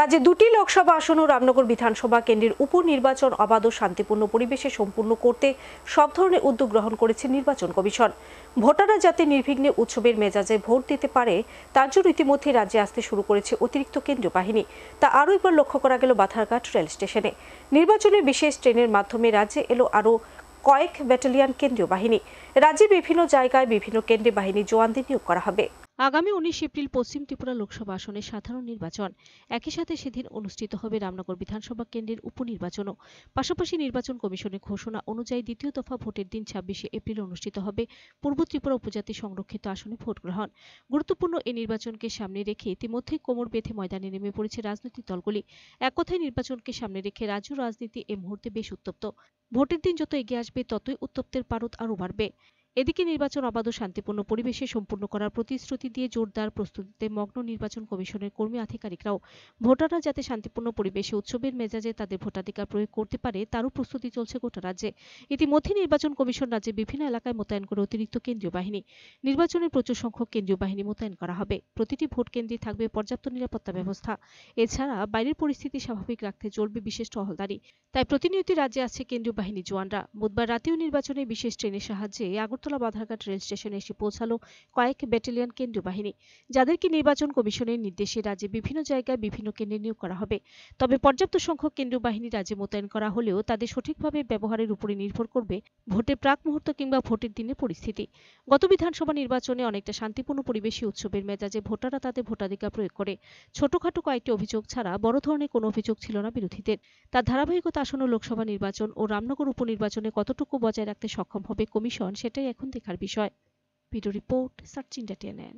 রাজ্যে দুটি লোকসভা আসন ও রামনগর বিধানসভা কেন্দ্রের উপনির্বাচন অবাধ ও শান্তিপূর্ণ পরিবেশে সম্পূর্ণ করতে সব ধরনের উদ্যোগ গ্রহণ করেছে নির্বাচন কমিশন ভোটাররা যাতে নির্বিঘ্নে উৎসবের মেজাজে ভোট দিতে পারে তার জন্য ইতিমধ্যে রাজ্যে আসতে শুরু করেছে অতিরিক্ত কেন্দ্রীয় বাহিনী তা আরও একবার লক্ষ্য করা গেল বাথারঘাট রেল স্টেশনে নির্বাচনে বিশেষ ট্রেনের মাধ্যমে রাজ্যে এলো আরও কয়েক ব্যাটালিয়ান কেন্দ্রীয় বাহিনী রাজ্যে বিভিন্ন জায়গায় বিভিন্ন কেন্দ্রীয় বাহিনী জোয়ানদের নিয়োগ করা হবে আগামী উনিশ এপ্রিল পশ্চিম ত্রিপুরা লোকসভা আসনে সাধারণ নির্বাচন একই সাথে সেদিন অনুষ্ঠিত হবে রামনগর বিধানসভা কেন্দ্রের উপনির্বাচনও পাশাপাশি নির্বাচন কমিশনের ঘোষণা অনুযায়ী দ্বিতীয় দফা ভোটের দিন ছাব্বিশে এপ্রিল অনুষ্ঠিত হবে পূর্ব ত্রিপুরা উপজাতি সংরক্ষিত আসনে ভোট গ্রহণ গুরুত্বপূর্ণ এই নির্বাচনকে সামনে রেখে ইতিমধ্যেই কোমর বেঁধে ময়দানে নেমে পড়েছে রাজনৈতিক দলগুলি এক কথায় নির্বাচনকে সামনে রেখে রাজ্য রাজনীতি এ মুহূর্তে বেশ উত্তপ্ত ভোটের দিন যত এগিয়ে আসবে ততই উত্তপ্তের পারদ আরও বাড়বে এদিকে নির্বাচন অবাধ শান্তিপূর্ণ পরিবেশে সম্পূর্ণ করার প্রতিশ্রুতি দিয়ে জোরদার প্রস্তুতিতে মগ্ন নির্বাচন কমিশনের কর্মী আধিকারিকরাও ভোটাররা যাতে শান্তিপূর্ণ পরিবেশে উৎসবের মেজাজে তাদের ভোটাধিকার প্রয়োগ করতে পারে তারও প্রস্তুতি চলছে গোটা রাজ্যে ইতিমধ্যে নির্বাচন কমিশন রাজ্যে বিভিন্ন এলাকায় মোতায়েন করে অতিরিক্ত কেন্দ্রীয় বাহিনী নির্বাচনের প্রচুর সংখ্যক কেন্দ্রীয় বাহিনী মোতায়েন করা হবে প্রতিটি ভোট কেন্দ্রে থাকবে পর্যাপ্ত নিরাপত্তা ব্যবস্থা এছাড়া বাইরের পরিস্থিতি স্বাভাবিক রাখতে চলবে বিশেষ টহলদারি তাই প্রতিনিয়ত রাজ্যে আসছে কেন্দ্রীয় বাহিনী জওয়ানরা বুধবার রাতেও নির্বাচনে বিশেষ ট্রেনের সাহায্যে আগরতলা আগরতলা বাধারঘাট রেল স্টেশনে এসে পৌঁছালো কয়েক ব্যাটালিয়ন কেন্দ্রীয় বাহিনী যাদেরকে নির্বাচন কমিশনের নির্দেশে রাজ্যে বিভিন্ন জায়গায় বিভিন্ন কেন্দ্রে নিয়োগ করা হবে তবে পর্যাপ্ত সংখ্যক কেন্দ্রীয় বাহিনী রাজ্যে মোতায়েন করা হলেও তাদের সঠিকভাবে ব্যবহারের উপরে নির্ভর করবে ভোটের প্রাক মুহূর্ত কিংবা ভোটের দিনের পরিস্থিতি গত বিধানসভা নির্বাচনে অনেকটা শান্তিপূর্ণ পরিবেশে উৎসবের মেজাজে ভোটাররা তাদের ভোটাধিকার প্রয়োগ করে ছোটখাটো কয়েকটি অভিযোগ ছাড়া বড় ধরনের কোনো অভিযোগ ছিল না বিরোধীদের তার ধারাবাহিকতা আসন্ন লোকসভা নির্বাচন ও রামনগর উপনির্বাচনে কতটুকু বজায় রাখতে সক্ষম হবে কমিশন সেটাই এখন দেখার বিষয় ভিডিও রিপোর্ট সার্চ ইন্ডিয়া নেন